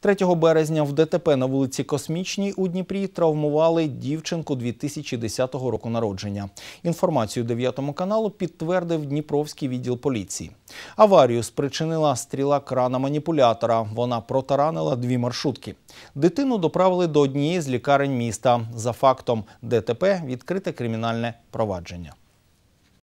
3 березня в ДТП на вулиці Космічній у Дніпрі травмували дівчинку 2010 року народження. Інформацію 9 каналу підтвердив Дніпровський відділ поліції. Аварію спричинила стріла крана маніпулятора. Вона протаранила дві маршрутки. Дитину доправили до однієї з лікарень міста. За фактом ДТП відкрите кримінальне провадження.